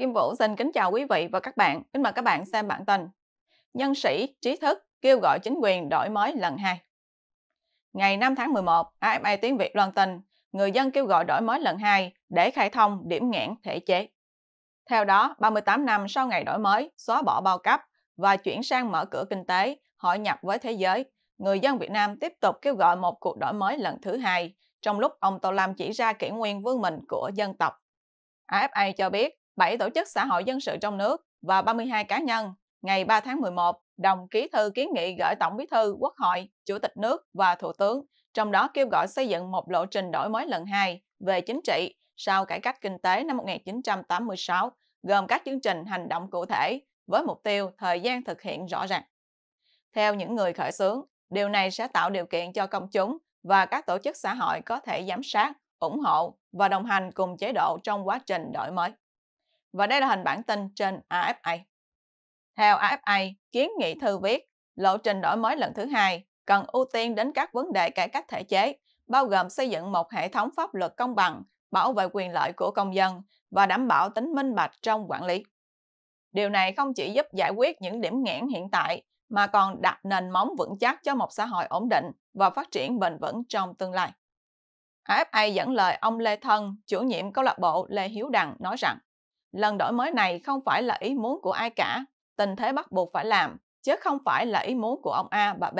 Kim Vũ xin kính chào quý vị và các bạn. Kính mời các bạn xem bản tin. Nhân sĩ trí thức kêu gọi chính quyền đổi mới lần 2. Ngày 5 tháng 11, AFA tiếng Việt loan tin, người dân kêu gọi đổi mới lần 2 để khai thông điểm nghẽn thể chế. Theo đó, 38 năm sau ngày đổi mới, xóa bỏ bao cấp và chuyển sang mở cửa kinh tế, hội nhập với thế giới, người dân Việt Nam tiếp tục kêu gọi một cuộc đổi mới lần thứ hai, trong lúc ông Tô Lâm chỉ ra kỷ nguyên vương mình của dân tộc. AFA cho biết, 7 tổ chức xã hội dân sự trong nước và 32 cá nhân ngày 3 tháng 11 đồng ký thư kiến nghị gửi Tổng Bí thư, Quốc hội, Chủ tịch nước và Thủ tướng, trong đó kêu gọi xây dựng một lộ trình đổi mới lần hai về chính trị sau cải cách kinh tế năm 1986, gồm các chương trình hành động cụ thể với mục tiêu thời gian thực hiện rõ ràng. Theo những người khởi xướng, điều này sẽ tạo điều kiện cho công chúng và các tổ chức xã hội có thể giám sát, ủng hộ và đồng hành cùng chế độ trong quá trình đổi mới và đây là hình bản tin trên AFA. Theo AFA, kiến nghị thư viết lộ trình đổi mới lần thứ hai cần ưu tiên đến các vấn đề cải cách thể chế, bao gồm xây dựng một hệ thống pháp luật công bằng, bảo vệ quyền lợi của công dân và đảm bảo tính minh bạch trong quản lý. Điều này không chỉ giúp giải quyết những điểm nghẽn hiện tại mà còn đặt nền móng vững chắc cho một xã hội ổn định và phát triển bền vững trong tương lai. AFA dẫn lời ông Lê Thân, chủ nhiệm câu lạc bộ Lê Hiếu Đằng nói rằng Lần đổi mới này không phải là ý muốn của ai cả, tình thế bắt buộc phải làm, chứ không phải là ý muốn của ông A bà B.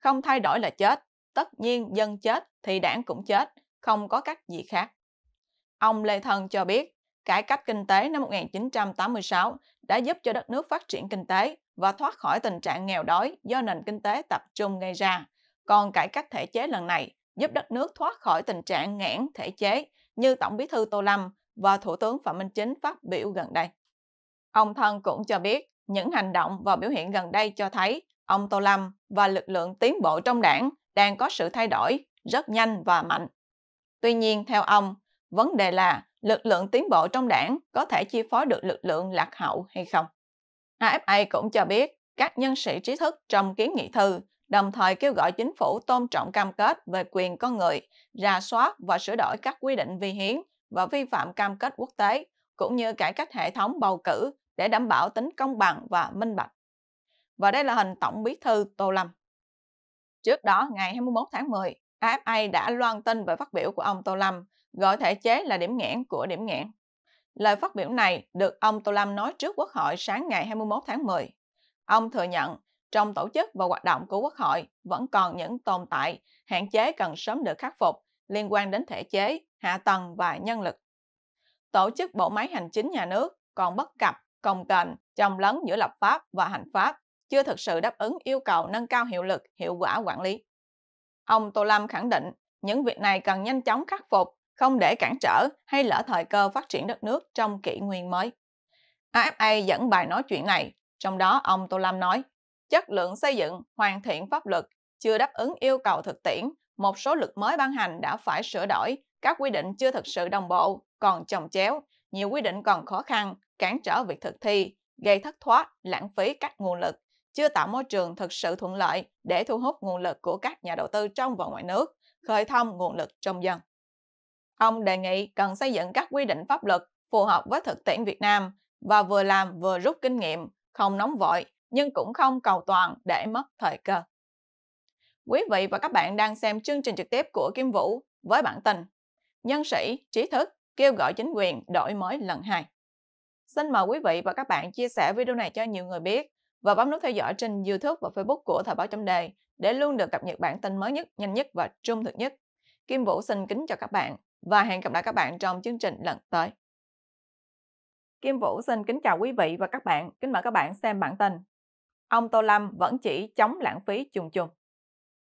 Không thay đổi là chết, tất nhiên dân chết thì đảng cũng chết, không có cách gì khác. Ông Lê Thân cho biết, cải cách kinh tế năm 1986 đã giúp cho đất nước phát triển kinh tế và thoát khỏi tình trạng nghèo đói do nền kinh tế tập trung gây ra. Còn cải cách thể chế lần này giúp đất nước thoát khỏi tình trạng nghẽn thể chế như Tổng bí thư Tô Lâm và Thủ tướng Phạm Minh Chính phát biểu gần đây. Ông Thân cũng cho biết những hành động và biểu hiện gần đây cho thấy ông Tô Lâm và lực lượng tiến bộ trong đảng đang có sự thay đổi rất nhanh và mạnh. Tuy nhiên, theo ông, vấn đề là lực lượng tiến bộ trong đảng có thể chi phối được lực lượng lạc hậu hay không. AFA cũng cho biết các nhân sĩ trí thức trong kiến nghị thư đồng thời kêu gọi chính phủ tôn trọng cam kết về quyền con người, ra soát và sửa đổi các quy định vi hiến và vi phạm cam kết quốc tế, cũng như cải cách hệ thống bầu cử để đảm bảo tính công bằng và minh bạch. Và đây là hình Tổng bí thư Tô Lâm. Trước đó, ngày 21 tháng 10, AFA đã loan tin về phát biểu của ông Tô Lâm, gọi thể chế là điểm nghẽn của điểm nghẽn. Lời phát biểu này được ông Tô Lâm nói trước Quốc hội sáng ngày 21 tháng 10. Ông thừa nhận trong tổ chức và hoạt động của Quốc hội vẫn còn những tồn tại, hạn chế cần sớm được khắc phục liên quan đến thể chế, hạ tầng và nhân lực. Tổ chức bộ máy hành chính nhà nước còn bất cập, cồng kềnh, chồng lấn giữa lập pháp và hành pháp, chưa thực sự đáp ứng yêu cầu nâng cao hiệu lực, hiệu quả quản lý. Ông Tô Lâm khẳng định, những việc này cần nhanh chóng khắc phục, không để cản trở hay lỡ thời cơ phát triển đất nước trong kỷ nguyên mới. AFA dẫn bài nói chuyện này, trong đó ông Tô Lâm nói, chất lượng xây dựng, hoàn thiện pháp luật chưa đáp ứng yêu cầu thực tiễn, một số luật mới ban hành đã phải sửa đổi các quy định chưa thực sự đồng bộ, còn chồng chéo, nhiều quy định còn khó khăn, cản trở việc thực thi, gây thất thoát, lãng phí các nguồn lực, chưa tạo môi trường thực sự thuận lợi để thu hút nguồn lực của các nhà đầu tư trong và ngoài nước, khơi thông nguồn lực trong dân. Ông đề nghị cần xây dựng các quy định pháp luật phù hợp với thực tiễn Việt Nam và vừa làm vừa rút kinh nghiệm, không nóng vội nhưng cũng không cầu toàn để mất thời cơ. Quý vị và các bạn đang xem chương trình trực tiếp của Kim Vũ với bản tin nhân sĩ, trí thức kêu gọi chính quyền đổi mới lần hai Xin mời quý vị và các bạn chia sẻ video này cho nhiều người biết và bấm nút theo dõi trên YouTube và Facebook của Thời báo chấm đề để luôn được cập nhật bản tin mới nhất, nhanh nhất và trung thực nhất. Kim Vũ xin kính chào các bạn và hẹn gặp lại các bạn trong chương trình lần tới. Kim Vũ xin kính chào quý vị và các bạn, kính mời các bạn xem bản tin. Ông Tô Lâm vẫn chỉ chống lãng phí chung chung.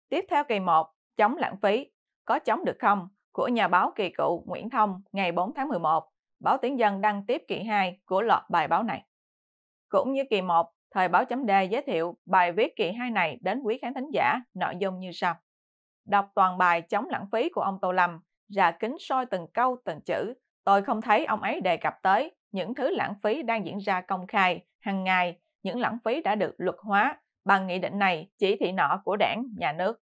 Tiếp theo kỳ 1, chống lãng phí, có chống được không? của nhà báo kỳ cựu Nguyễn Thông ngày 4 tháng 11, báo Tiếng Dân đăng tiếp kỳ 2 của loạt bài báo này. Cũng như kỳ 1, Thời báo chấm đề giới thiệu bài viết kỳ 2 này đến quý khán thính giả nội dung như sau. Đọc toàn bài chống lãng phí của ông Tô Lâm, ra kính soi từng câu từng chữ, tôi không thấy ông ấy đề cập tới những thứ lãng phí đang diễn ra công khai hàng ngày, những lãng phí đã được luật hóa bằng nghị định này chỉ thị nọ của đảng, nhà nước.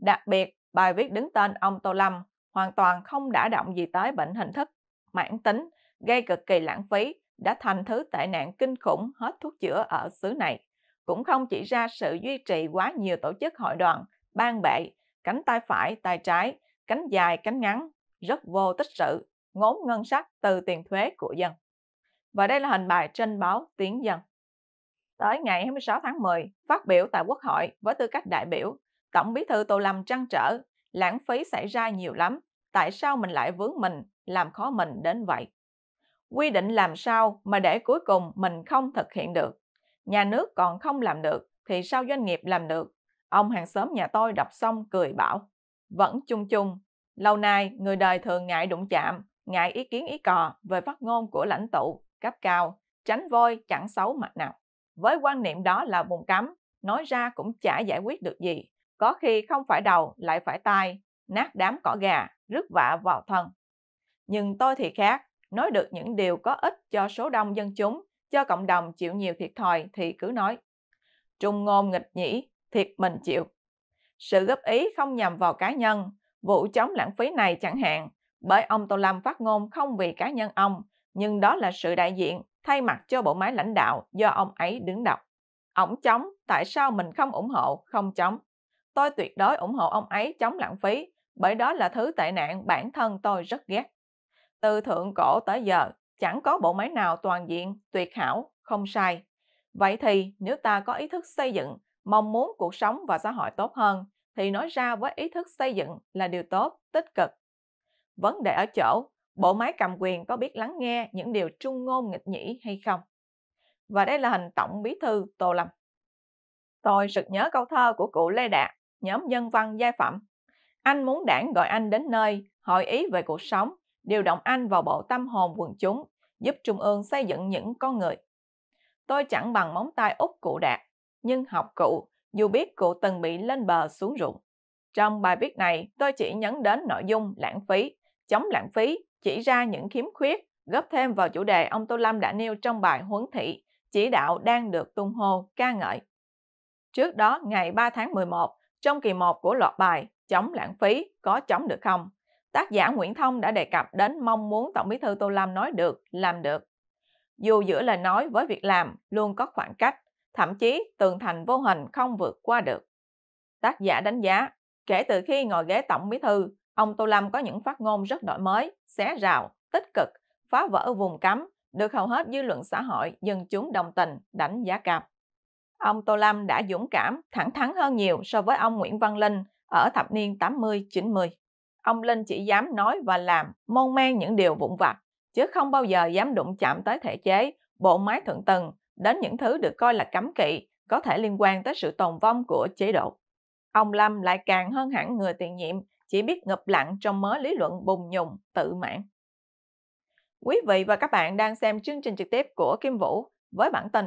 Đặc biệt, bài viết đứng tên ông Tô Lâm hoàn toàn không đã động gì tới bệnh hình thức, mãn tính, gây cực kỳ lãng phí, đã thành thứ tệ nạn kinh khủng hết thuốc chữa ở xứ này. Cũng không chỉ ra sự duy trì quá nhiều tổ chức hội đoàn, ban bệ, cánh tay phải, tay trái, cánh dài, cánh ngắn, rất vô tích sự, ngốn ngân sách từ tiền thuế của dân. Và đây là hình bài trên báo Tiếng Dân. Tới ngày 26 tháng 10, phát biểu tại Quốc hội với tư cách đại biểu, Tổng bí thư Tô Lâm trăn trở lãng phí xảy ra nhiều lắm, tại sao mình lại vướng mình, làm khó mình đến vậy? Quy định làm sao mà để cuối cùng mình không thực hiện được? Nhà nước còn không làm được thì sao doanh nghiệp làm được? Ông hàng xóm nhà tôi đọc xong cười bảo. Vẫn chung chung, lâu nay người đời thường ngại đụng chạm, ngại ý kiến ý cò về phát ngôn của lãnh tụ, cấp cao, tránh voi chẳng xấu mặt nào. Với quan niệm đó là vùng cấm, nói ra cũng chả giải quyết được gì, có khi không phải đầu lại phải tai, nát đám cỏ gà, rứt vạ vào thân. Nhưng tôi thì khác, nói được những điều có ích cho số đông dân chúng, cho cộng đồng chịu nhiều thiệt thòi thì cứ nói. Trung ngôn nghịch nhĩ, thiệt mình chịu. Sự góp ý không nhằm vào cá nhân, vụ chống lãng phí này chẳng hạn, bởi ông Tô Lâm phát ngôn không vì cá nhân ông, nhưng đó là sự đại diện thay mặt cho bộ máy lãnh đạo do ông ấy đứng đầu. Ổng chống, tại sao mình không ủng hộ, không chống? Tôi tuyệt đối ủng hộ ông ấy chống lãng phí, bởi đó là thứ tệ nạn bản thân tôi rất ghét. Từ thượng cổ tới giờ, chẳng có bộ máy nào toàn diện, tuyệt hảo, không sai. Vậy thì nếu ta có ý thức xây dựng, mong muốn cuộc sống và xã hội tốt hơn, thì nói ra với ý thức xây dựng là điều tốt, tích cực. Vấn đề ở chỗ, bộ máy cầm quyền có biết lắng nghe những điều trung ngôn nghịch nhĩ hay không? Và đây là hình tổng bí thư Tô Lâm. Tôi sực nhớ câu thơ của cụ Lê Đạt nhóm dân văn giai phẩm. Anh muốn đảng gọi anh đến nơi, hội ý về cuộc sống, điều động anh vào bộ tâm hồn quần chúng, giúp Trung ương xây dựng những con người. Tôi chẳng bằng móng tay út cụ đạt, nhưng học cụ, dù biết cụ từng bị lên bờ xuống ruộng. Trong bài viết này, tôi chỉ nhấn đến nội dung lãng phí, chống lãng phí, chỉ ra những khiếm khuyết, góp thêm vào chủ đề ông Tô Lâm đã nêu trong bài huấn thị, chỉ đạo đang được tung hô, ca ngợi. Trước đó, ngày 3 tháng 11, trong kỳ 1 của loạt bài Chống lãng phí có chống được không? Tác giả Nguyễn Thông đã đề cập đến mong muốn Tổng bí thư Tô Lâm nói được, làm được. Dù giữa lời nói với việc làm luôn có khoảng cách, thậm chí tường thành vô hình không vượt qua được. Tác giả đánh giá, kể từ khi ngồi ghế Tổng bí thư, ông Tô Lâm có những phát ngôn rất đổi mới, xé rào, tích cực, phá vỡ vùng cấm, được hầu hết dư luận xã hội, dân chúng đồng tình, đánh giá cao ông Tô Lâm đã dũng cảm, thẳng thắn hơn nhiều so với ông Nguyễn Văn Linh ở thập niên 80-90. Ông Linh chỉ dám nói và làm, môn men những điều vụn vặt, chứ không bao giờ dám đụng chạm tới thể chế, bộ máy thượng tầng, đến những thứ được coi là cấm kỵ, có thể liên quan tới sự tồn vong của chế độ. Ông Lâm lại càng hơn hẳn người tiền nhiệm, chỉ biết ngập lặng trong mớ lý luận bùng nhùng, tự mãn. Quý vị và các bạn đang xem chương trình trực tiếp của Kim Vũ với bản tình